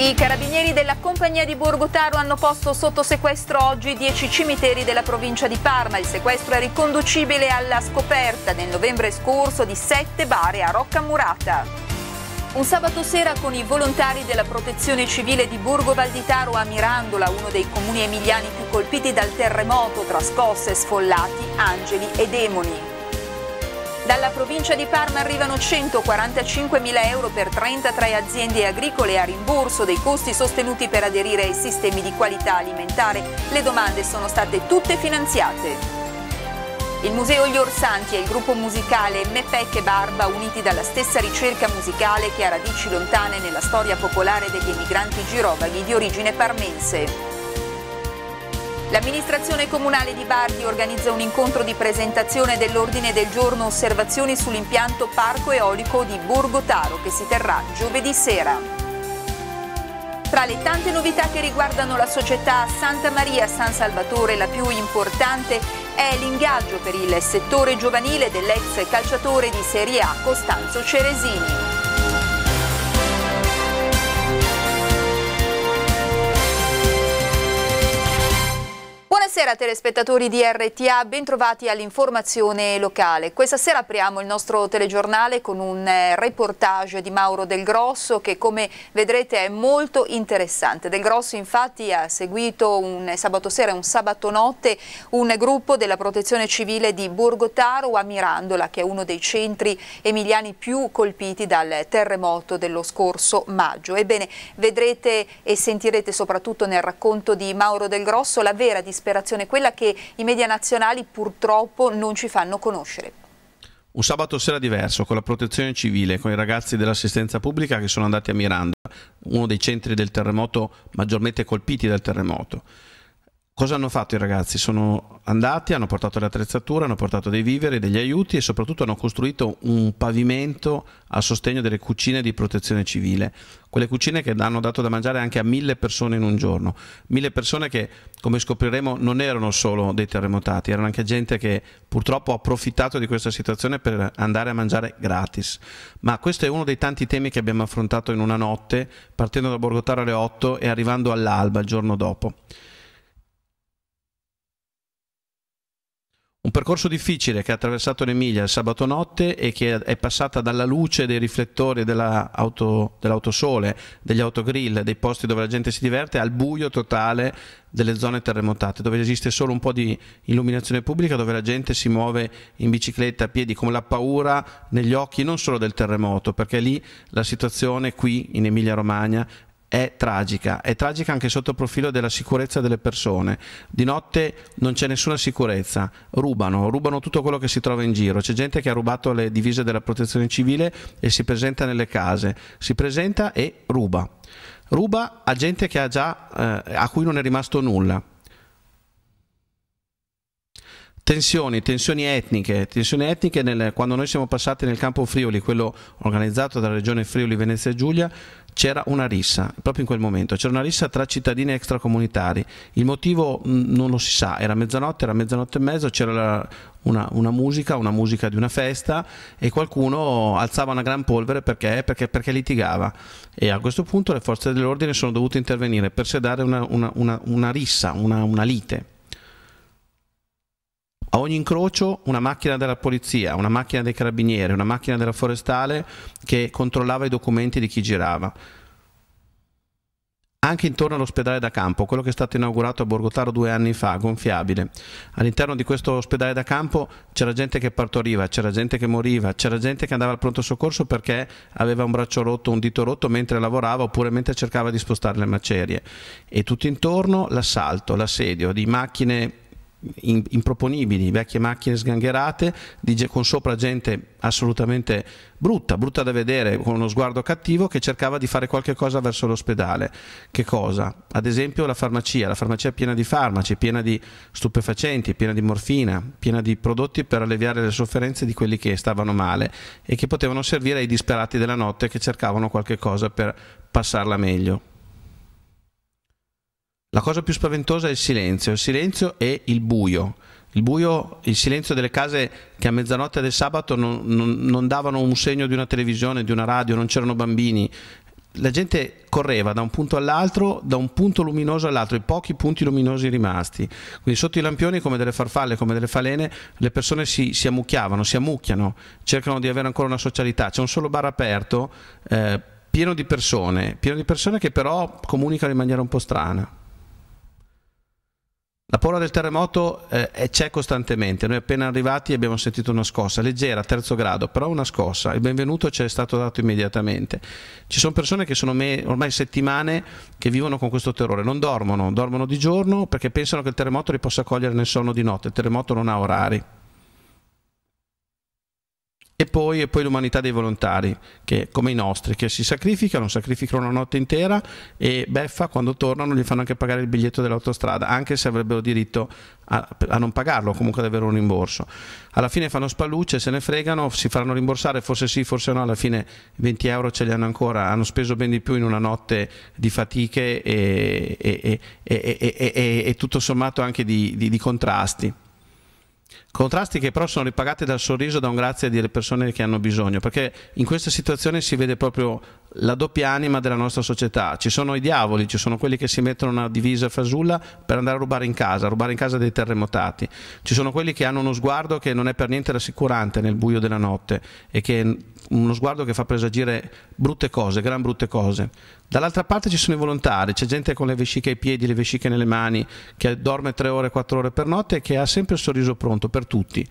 I carabinieri della compagnia di Borgotaro hanno posto sotto sequestro oggi 10 cimiteri della provincia di Parma. Il sequestro è riconducibile alla scoperta nel novembre scorso di sette bare a Rocca Murata. Un sabato sera con i volontari della protezione civile di Borgo Valditaro a Mirandola, uno dei comuni emiliani più colpiti dal terremoto tra scosse, sfollati, angeli e demoni. Dalla provincia di Parma arrivano 145.000 euro per 33 aziende agricole a rimborso dei costi sostenuti per aderire ai sistemi di qualità alimentare. Le domande sono state tutte finanziate. Il Museo Gli Orsanti e il gruppo musicale Mepec e Barba, uniti dalla stessa ricerca musicale che ha radici lontane nella storia popolare degli emigranti girovaghi di origine parmense. L'amministrazione comunale di Bardi organizza un incontro di presentazione dell'ordine del giorno osservazioni sull'impianto parco eolico di Borgotaro che si terrà giovedì sera. Tra le tante novità che riguardano la società Santa Maria San Salvatore, la più importante è l'ingaggio per il settore giovanile dell'ex calciatore di Serie A Costanzo Ceresini. Buonasera telespettatori di RTA, bentrovati all'informazione locale. Questa sera apriamo il nostro telegiornale con un eh, reportage di Mauro Del Grosso che come vedrete è molto interessante. Del Grosso infatti ha seguito un sabato sera e un sabato notte un gruppo della protezione civile di Borgotaro a Mirandola che è uno dei centri emiliani più colpiti dal terremoto dello scorso maggio. Ebbene vedrete e sentirete soprattutto nel racconto di Mauro Del Grosso la vera disperazione informazione, quella che i media nazionali purtroppo non ci fanno conoscere. Un sabato sera diverso con la protezione civile, con i ragazzi dell'assistenza pubblica che sono andati a Miranda, uno dei centri del terremoto maggiormente colpiti dal terremoto. Cosa hanno fatto i ragazzi? Sono andati, hanno portato le attrezzature, hanno portato dei viveri, degli aiuti e soprattutto hanno costruito un pavimento a sostegno delle cucine di protezione civile. Quelle cucine che hanno dato da mangiare anche a mille persone in un giorno. Mille persone che, come scopriremo, non erano solo dei terremotati, erano anche gente che purtroppo ha approfittato di questa situazione per andare a mangiare gratis. Ma questo è uno dei tanti temi che abbiamo affrontato in una notte, partendo da Borgotaro alle 8 e arrivando all'alba il giorno dopo. Un percorso difficile che ha attraversato l'Emilia il sabato notte e che è passata dalla luce dei riflettori dell'autosole, degli autogrill, dei posti dove la gente si diverte, al buio totale delle zone terremotate, dove esiste solo un po' di illuminazione pubblica, dove la gente si muove in bicicletta, a piedi, con la paura negli occhi non solo del terremoto, perché lì la situazione qui in Emilia Romagna è tragica, è tragica anche sotto il profilo della sicurezza delle persone. Di notte non c'è nessuna sicurezza, rubano, rubano tutto quello che si trova in giro. C'è gente che ha rubato le divise della protezione civile e si presenta nelle case, si presenta e ruba. Ruba a gente già, eh, a cui non è rimasto nulla tensioni, tensioni etniche, tensioni etniche nel, quando noi siamo passati nel campo Friuli, quello organizzato dalla regione Friuli Venezia Giulia, c'era una rissa, proprio in quel momento, c'era una rissa tra cittadini extracomunitari, il motivo mh, non lo si sa, era mezzanotte, era mezzanotte e mezzo, c'era una, una, musica, una musica di una festa e qualcuno alzava una gran polvere perché, perché, perché litigava e a questo punto le forze dell'ordine sono dovute intervenire per sedare una, una, una rissa, una lite a ogni incrocio una macchina della polizia, una macchina dei carabinieri, una macchina della forestale che controllava i documenti di chi girava. Anche intorno all'ospedale da campo, quello che è stato inaugurato a Borgotaro due anni fa, gonfiabile. All'interno di questo ospedale da campo c'era gente che partoriva, c'era gente che moriva, c'era gente che andava al pronto soccorso perché aveva un braccio rotto, un dito rotto mentre lavorava oppure mentre cercava di spostare le macerie. E tutto intorno l'assalto, l'assedio di macchine improponibili, vecchie macchine sgangherate di, con sopra gente assolutamente brutta, brutta da vedere, con uno sguardo cattivo che cercava di fare qualche cosa verso l'ospedale. Che cosa? Ad esempio la farmacia, la farmacia è piena di farmaci, piena di stupefacenti, piena di morfina, piena di prodotti per alleviare le sofferenze di quelli che stavano male e che potevano servire ai disperati della notte che cercavano qualche cosa per passarla meglio. La cosa più spaventosa è il silenzio, il silenzio e il buio. Il buio, il silenzio delle case che a mezzanotte del sabato non, non, non davano un segno di una televisione, di una radio, non c'erano bambini. La gente correva da un punto all'altro, da un punto luminoso all'altro, i pochi punti luminosi rimasti. Quindi sotto i lampioni, come delle farfalle, come delle falene, le persone si, si ammucchiavano, si ammucchiano, cercano di avere ancora una socialità. C'è un solo bar aperto, eh, pieno di persone, pieno di persone che però comunicano in maniera un po' strana. La paura del terremoto eh, c'è costantemente, noi appena arrivati abbiamo sentito una scossa, leggera, terzo grado, però una scossa, il benvenuto ci è stato dato immediatamente. Ci sono persone che sono ormai settimane che vivono con questo terrore, non dormono, dormono di giorno perché pensano che il terremoto li possa cogliere nel sonno di notte, il terremoto non ha orari. E poi, e poi, l'umanità dei volontari, che, come i nostri, che si sacrificano, sacrificano una notte intera e beffa, quando tornano gli fanno anche pagare il biglietto dell'autostrada, anche se avrebbero diritto a, a non pagarlo, comunque ad avere un rimborso. Alla fine fanno spallucce, se ne fregano, si faranno rimborsare, forse sì, forse no, alla fine 20 euro ce li hanno ancora, hanno speso ben di più in una notte di fatiche e, e, e tutto sommato anche di, di, di contrasti. Contrasti che però sono ripagati dal sorriso, da un grazie delle persone che hanno bisogno, perché in questa situazione si vede proprio la doppia anima della nostra società. Ci sono i diavoli, ci sono quelli che si mettono una divisa fasulla per andare a rubare in casa, a rubare in casa dei terremotati. Ci sono quelli che hanno uno sguardo che non è per niente rassicurante nel buio della notte e che è uno sguardo che fa presagire brutte cose, gran brutte cose. Dall'altra parte ci sono i volontari, c'è gente con le vesciche ai piedi, le vesciche nelle mani, che dorme tre ore, quattro ore per notte e che ha sempre il sorriso pronto per tutti.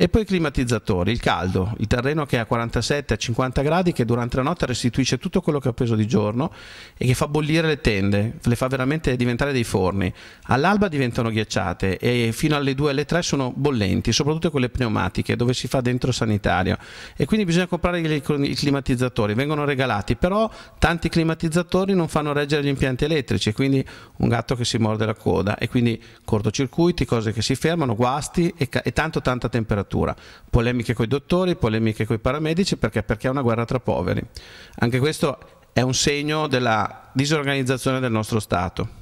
E poi i climatizzatori, il caldo, il terreno che è a 47-50 a gradi che durante la notte restituisce tutto quello che ha preso di giorno e che fa bollire le tende, le fa veramente diventare dei forni. All'alba diventano ghiacciate e fino alle 2 alle 3 sono bollenti, soprattutto quelle pneumatiche dove si fa dentro sanitario. E quindi bisogna comprare i climatizzatori, vengono regalati, però tanti climatizzatori non fanno reggere gli impianti elettrici, quindi un gatto che si morde la coda e quindi cortocircuiti, cose che si fermano, guasti e, e tanto tanta temperatura letteratura. Polemiche con i dottori, polemiche con i paramedici, perché? perché è una guerra tra poveri. Anche questo è un segno della disorganizzazione del nostro Stato.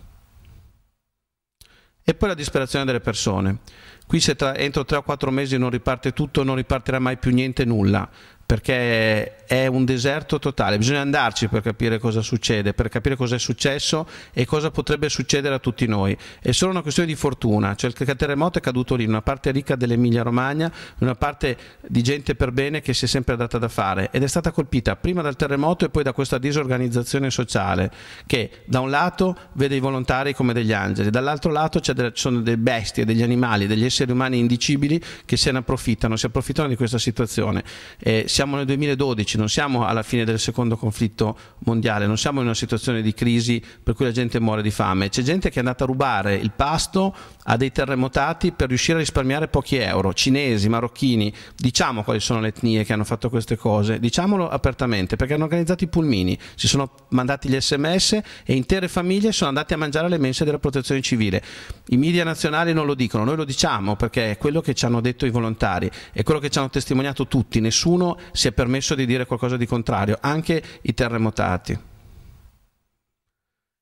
E poi la disperazione delle persone. Qui se tra, entro 3 o 4 mesi non riparte tutto, non ripartirà mai più niente, nulla perché è un deserto totale, bisogna andarci per capire cosa succede, per capire cosa è successo e cosa potrebbe succedere a tutti noi. È solo una questione di fortuna, cioè il terremoto è caduto lì, in una parte ricca dell'Emilia Romagna, una parte di gente per bene che si è sempre data da fare ed è stata colpita prima dal terremoto e poi da questa disorganizzazione sociale che da un lato vede i volontari come degli angeli, dall'altro lato ci sono delle bestie, degli animali, degli esseri umani indicibili che se ne approfittano, si approfittano di questa situazione. Eh, siamo nel 2012, non siamo alla fine del secondo conflitto mondiale, non siamo in una situazione di crisi per cui la gente muore di fame, c'è gente che è andata a rubare il pasto a dei terremotati per riuscire a risparmiare pochi euro, cinesi, marocchini, diciamo quali sono le etnie che hanno fatto queste cose, diciamolo apertamente, perché hanno organizzato i pulmini, si sono mandati gli sms e intere famiglie sono andate a mangiare alle mense della protezione civile. I media nazionali non lo dicono, noi lo diciamo perché è quello che ci hanno detto i volontari, è quello che ci hanno testimoniato tutti, nessuno si è permesso di dire qualcosa di contrario, anche i terremotati.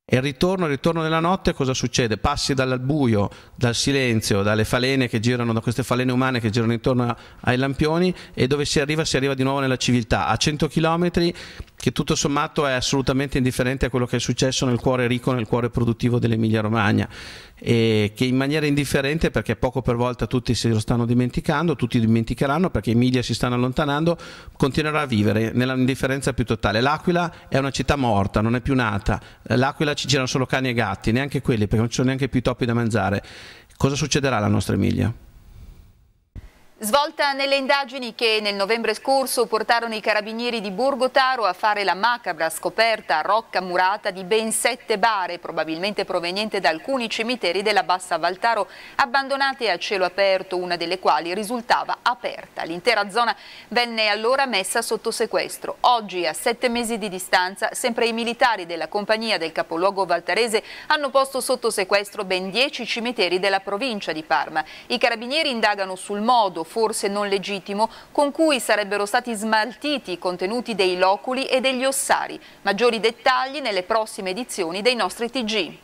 E il ritorno, il ritorno della notte, cosa succede? Passi dal buio, dal silenzio, dalle falene che girano, da queste falene umane che girano intorno ai lampioni e dove si arriva? Si arriva di nuovo nella civiltà. A 100 chilometri che tutto sommato è assolutamente indifferente a quello che è successo nel cuore ricco, nel cuore produttivo dell'Emilia Romagna e che in maniera indifferente perché poco per volta tutti se lo stanno dimenticando, tutti dimenticheranno perché Emilia si stanno allontanando, continuerà a vivere nell'indifferenza più totale. L'Aquila è una città morta, non è più nata, l'Aquila ci girano solo cani e gatti, neanche quelli perché non ci sono neanche più topi da mangiare. Cosa succederà alla nostra Emilia? Svolta nelle indagini che nel novembre scorso portarono i carabinieri di Borgo Taro a fare la macabra scoperta a rocca murata di ben sette bare, probabilmente proveniente da alcuni cimiteri della Bassa Valtaro, abbandonate a cielo aperto, una delle quali risultava aperta. L'intera zona venne allora messa sotto sequestro. Oggi, a sette mesi di distanza, sempre i militari della compagnia del capoluogo valtarese hanno posto sotto sequestro ben dieci cimiteri della provincia di Parma. I carabinieri indagano sul modo, forse non legittimo, con cui sarebbero stati smaltiti i contenuti dei loculi e degli ossari. Maggiori dettagli nelle prossime edizioni dei nostri TG.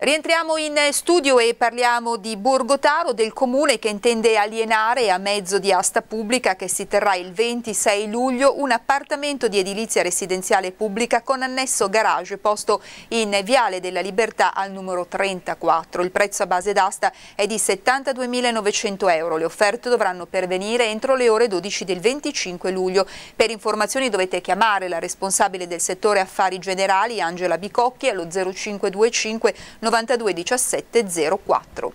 Rientriamo in studio e parliamo di Borgotaro, del comune che intende alienare a mezzo di asta pubblica che si terrà il 26 luglio un appartamento di edilizia residenziale pubblica con annesso garage posto in Viale della Libertà al numero 34. Il prezzo a base d'asta è di 72.900 euro. Le offerte dovranno pervenire entro le ore 12 del 25 luglio. Per informazioni dovete chiamare la responsabile del settore affari generali Angela Bicocchi allo 0525 92 17 04.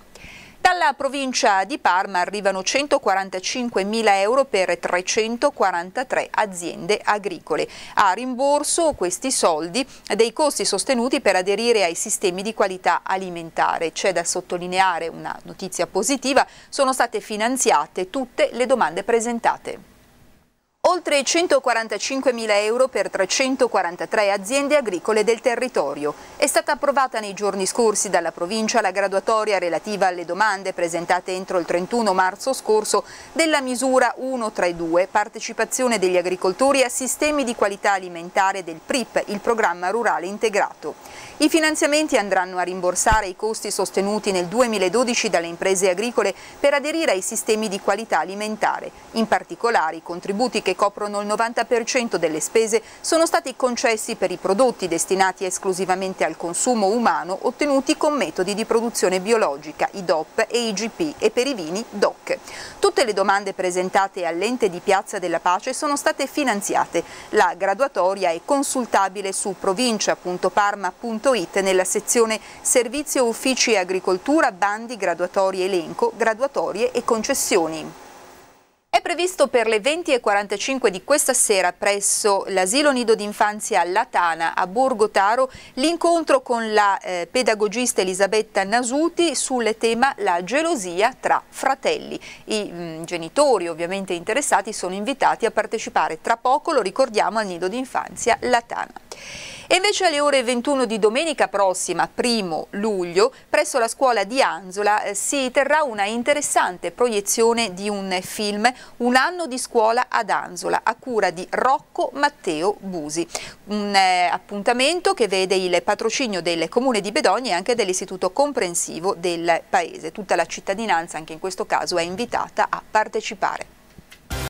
Dalla provincia di Parma arrivano 145.000 euro per 343 aziende agricole. A rimborso questi soldi dei costi sostenuti per aderire ai sistemi di qualità alimentare. C'è da sottolineare una notizia positiva, sono state finanziate tutte le domande presentate. Oltre 145.000 euro per 343 aziende agricole del territorio. È stata approvata nei giorni scorsi dalla provincia la graduatoria relativa alle domande presentate entro il 31 marzo scorso della misura 132 partecipazione degli agricoltori a sistemi di qualità alimentare del PRIP, il programma rurale integrato. I finanziamenti andranno a rimborsare i costi sostenuti nel 2012 dalle imprese agricole per aderire ai sistemi di qualità alimentare, in particolare i contributi che coprono il 90% delle spese sono stati concessi per i prodotti destinati esclusivamente al consumo umano ottenuti con metodi di produzione biologica, i DOP e IGP e per i vini DOC. Tutte le domande presentate all'ente di Piazza della Pace sono state finanziate. La graduatoria è consultabile su provincia.parma.it nella sezione Servizio Uffici e Agricoltura, Bandi, Graduatorie Elenco, Graduatorie e Concessioni previsto per le 20.45 di questa sera presso l'asilo nido d'infanzia Latana a Borgo Taro l'incontro con la eh, pedagogista Elisabetta Nasuti sul tema la gelosia tra fratelli. I mh, mm, genitori ovviamente interessati sono invitati a partecipare tra poco, lo ricordiamo, al nido d'infanzia Latana. E invece alle ore 21 di domenica prossima, 1 luglio, presso la scuola di Anzola eh, si terrà una interessante proiezione di un film Un anno di scuola ad Anzola a cura di Rocco Matteo Busi. Un eh, appuntamento che vede il patrocinio del comune di Bedogna e anche dell'istituto comprensivo del paese. Tutta la cittadinanza anche in questo caso è invitata a partecipare.